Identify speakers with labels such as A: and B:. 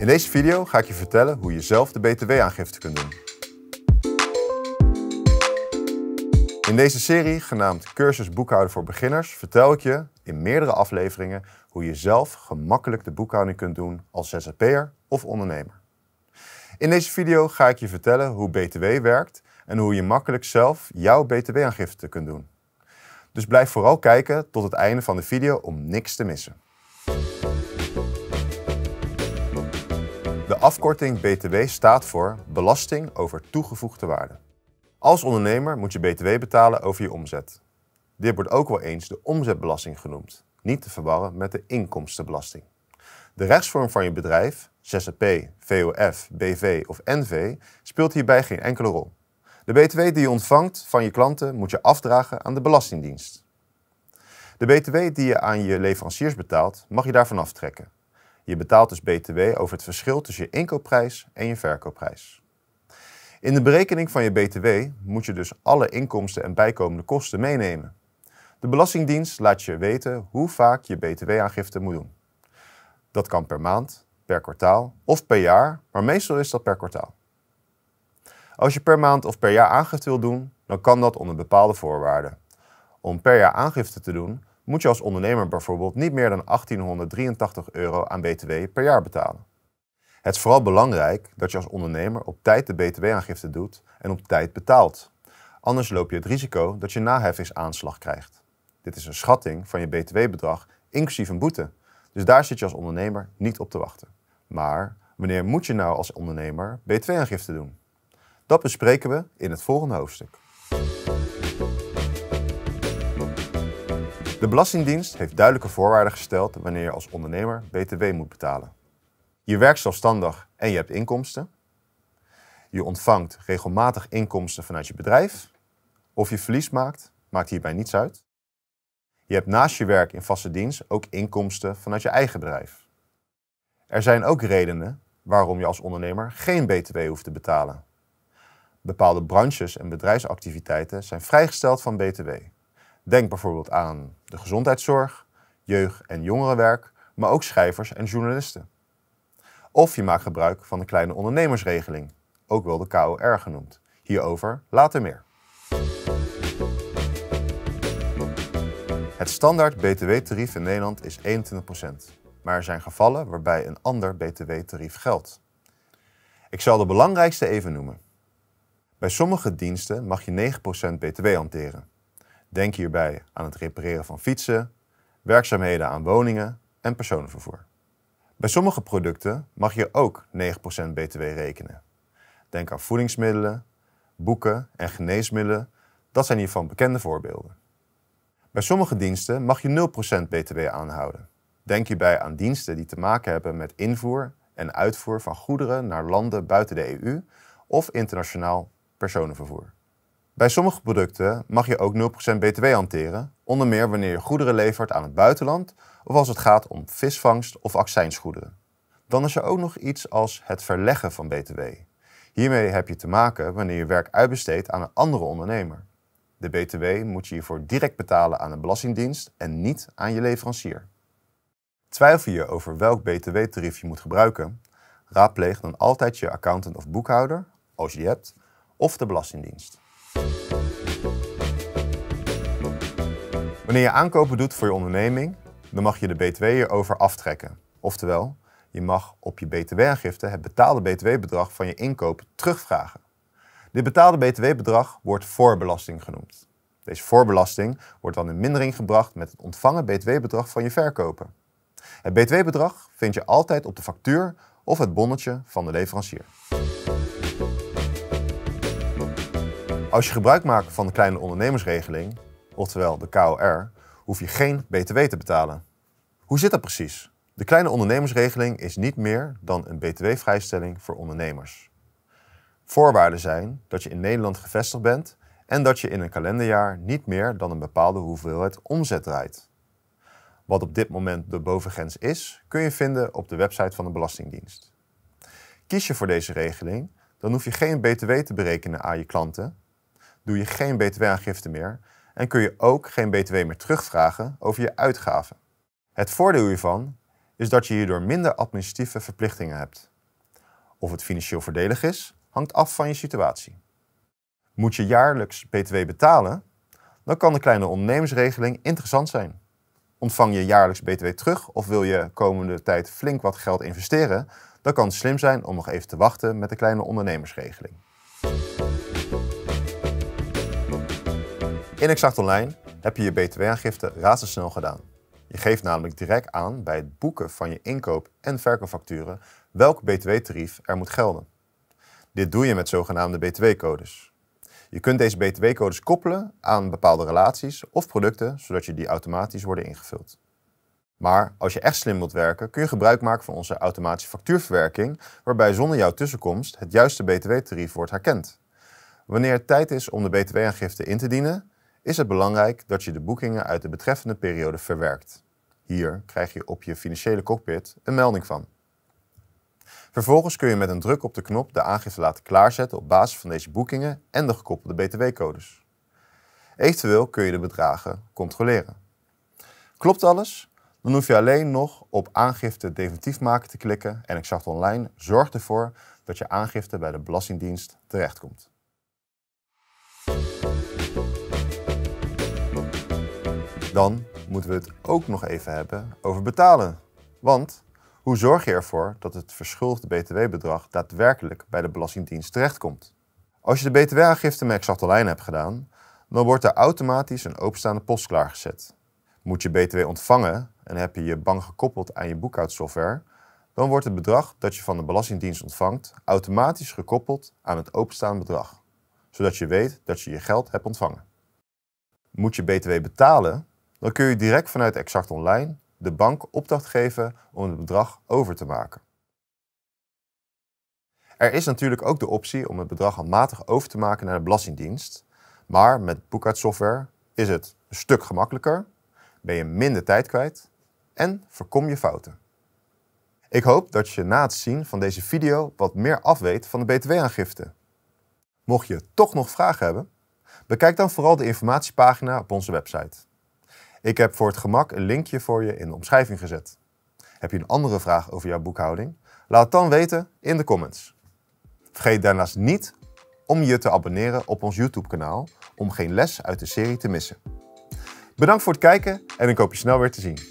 A: In deze video ga ik je vertellen hoe je zelf de BTW-aangifte kunt doen. In deze serie, genaamd Cursus Boekhouden voor Beginners, vertel ik je in meerdere afleveringen hoe je zelf gemakkelijk de boekhouding kunt doen als ZZP'er of ondernemer. In deze video ga ik je vertellen hoe BTW werkt en hoe je makkelijk zelf jouw BTW-aangifte kunt doen. Dus blijf vooral kijken tot het einde van de video om niks te missen. De afkorting BTW staat voor Belasting over toegevoegde waarde. Als ondernemer moet je BTW betalen over je omzet. Dit wordt ook wel eens de omzetbelasting genoemd, niet te verwarren met de inkomstenbelasting. De rechtsvorm van je bedrijf, ZZP, VOF, BV of NV, speelt hierbij geen enkele rol. De BTW die je ontvangt van je klanten moet je afdragen aan de Belastingdienst. De BTW die je aan je leveranciers betaalt, mag je daarvan aftrekken. Je betaalt dus BTW over het verschil tussen je inkoopprijs en je verkoopprijs. In de berekening van je BTW moet je dus alle inkomsten en bijkomende kosten meenemen. De Belastingdienst laat je weten hoe vaak je BTW-aangifte moet doen. Dat kan per maand, per kwartaal of per jaar, maar meestal is dat per kwartaal. Als je per maand of per jaar aangifte wilt doen, dan kan dat onder bepaalde voorwaarden. Om per jaar aangifte te doen, moet je als ondernemer bijvoorbeeld niet meer dan 1883 euro aan BTW per jaar betalen. Het is vooral belangrijk dat je als ondernemer op tijd de BTW-aangifte doet en op tijd betaalt. Anders loop je het risico dat je naheffingsaanslag krijgt. Dit is een schatting van je BTW-bedrag, inclusief een boete. Dus daar zit je als ondernemer niet op te wachten. Maar wanneer moet je nou als ondernemer BTW-aangifte doen? Dat bespreken we in het volgende hoofdstuk. De Belastingdienst heeft duidelijke voorwaarden gesteld wanneer je als ondernemer BTW moet betalen. Je werkt zelfstandig en je hebt inkomsten. Je ontvangt regelmatig inkomsten vanuit je bedrijf. Of je verlies maakt, maakt hierbij niets uit. Je hebt naast je werk in vaste dienst ook inkomsten vanuit je eigen bedrijf. Er zijn ook redenen waarom je als ondernemer geen BTW hoeft te betalen. Bepaalde branches en bedrijfsactiviteiten zijn vrijgesteld van BTW. Denk bijvoorbeeld aan de gezondheidszorg, jeugd- en jongerenwerk, maar ook schrijvers en journalisten. Of je maakt gebruik van de kleine ondernemersregeling, ook wel de KOR genoemd. Hierover later meer. Het standaard btw-tarief in Nederland is 21%, maar er zijn gevallen waarbij een ander btw-tarief geldt. Ik zal de belangrijkste even noemen. Bij sommige diensten mag je 9% btw hanteren. Denk hierbij aan het repareren van fietsen, werkzaamheden aan woningen en personenvervoer. Bij sommige producten mag je ook 9% BTW rekenen. Denk aan voedingsmiddelen, boeken en geneesmiddelen, dat zijn hiervan bekende voorbeelden. Bij sommige diensten mag je 0% BTW aanhouden. Denk hierbij aan diensten die te maken hebben met invoer en uitvoer van goederen naar landen buiten de EU of internationaal personenvervoer. Bij sommige producten mag je ook 0% BTW hanteren, onder meer wanneer je goederen levert aan het buitenland of als het gaat om visvangst of accijnsgoederen. Dan is er ook nog iets als het verleggen van BTW. Hiermee heb je te maken wanneer je werk uitbesteedt aan een andere ondernemer. De BTW moet je hiervoor direct betalen aan de Belastingdienst en niet aan je leverancier. Twijfel je over welk BTW-tarief je moet gebruiken? Raadpleeg dan altijd je accountant of boekhouder, als je die hebt, of de Belastingdienst. Wanneer je aankopen doet voor je onderneming, dan mag je de BTW erover aftrekken. Oftewel, je mag op je BTW-aangifte het betaalde BTW-bedrag van je inkoop terugvragen. Dit betaalde BTW-bedrag wordt voorbelasting genoemd. Deze voorbelasting wordt dan in mindering gebracht met het ontvangen BTW-bedrag van je verkoper. Het BTW-bedrag vind je altijd op de factuur of het bonnetje van de leverancier. Als je gebruik maakt van de kleine ondernemersregeling, oftewel de KOR, hoef je geen BTW te betalen. Hoe zit dat precies? De kleine ondernemersregeling is niet meer dan een BTW-vrijstelling voor ondernemers. Voorwaarden zijn dat je in Nederland gevestigd bent en dat je in een kalenderjaar niet meer dan een bepaalde hoeveelheid omzet draait. Wat op dit moment de bovengrens is, kun je vinden op de website van de Belastingdienst. Kies je voor deze regeling, dan hoef je geen BTW te berekenen aan je klanten doe je geen btw-aangifte meer en kun je ook geen btw meer terugvragen over je uitgaven. Het voordeel hiervan is dat je hierdoor minder administratieve verplichtingen hebt. Of het financieel voordelig is, hangt af van je situatie. Moet je jaarlijks btw betalen, dan kan de kleine ondernemersregeling interessant zijn. Ontvang je jaarlijks btw terug of wil je komende tijd flink wat geld investeren, dan kan het slim zijn om nog even te wachten met de kleine ondernemersregeling. In Exact Online heb je je btw-aangifte razendsnel gedaan. Je geeft namelijk direct aan bij het boeken van je inkoop- en verkoopfacturen welk btw-tarief er moet gelden. Dit doe je met zogenaamde btw-codes. Je kunt deze btw-codes koppelen aan bepaalde relaties of producten, zodat je die automatisch worden ingevuld. Maar als je echt slim wilt werken, kun je gebruik maken van onze automatische factuurverwerking, waarbij zonder jouw tussenkomst het juiste btw-tarief wordt herkend. Wanneer het tijd is om de btw-aangifte in te dienen, is het belangrijk dat je de boekingen uit de betreffende periode verwerkt. Hier krijg je op je financiële cockpit een melding van. Vervolgens kun je met een druk op de knop de aangifte laten klaarzetten op basis van deze boekingen en de gekoppelde btw-codes. Eventueel kun je de bedragen controleren. Klopt alles? Dan hoef je alleen nog op aangifte definitief maken te klikken en Exact Online zorgt ervoor dat je aangifte bij de Belastingdienst terechtkomt. Dan moeten we het ook nog even hebben over betalen. Want hoe zorg je ervoor dat het verschuldigde btw-bedrag daadwerkelijk bij de Belastingdienst terechtkomt? Als je de btw-aangifte met exacte lijn hebt gedaan, dan wordt er automatisch een openstaande post klaargezet. Moet je btw ontvangen en heb je je bank gekoppeld aan je boekhoudsoftware, dan wordt het bedrag dat je van de Belastingdienst ontvangt automatisch gekoppeld aan het openstaande bedrag, zodat je weet dat je je geld hebt ontvangen. Moet je btw betalen, dan kun je direct vanuit Exact Online de bank opdracht geven om het bedrag over te maken. Er is natuurlijk ook de optie om het bedrag handmatig over te maken naar de Belastingdienst. Maar met boekhoudsoftware is het een stuk gemakkelijker, ben je minder tijd kwijt en voorkom je fouten. Ik hoop dat je na het zien van deze video wat meer afweet van de btw-aangifte. Mocht je toch nog vragen hebben, bekijk dan vooral de informatiepagina op onze website. Ik heb voor het gemak een linkje voor je in de omschrijving gezet. Heb je een andere vraag over jouw boekhouding? Laat het dan weten in de comments. Vergeet daarnaast niet om je te abonneren op ons YouTube-kanaal om geen les uit de serie te missen. Bedankt voor het kijken en ik hoop je snel weer te zien.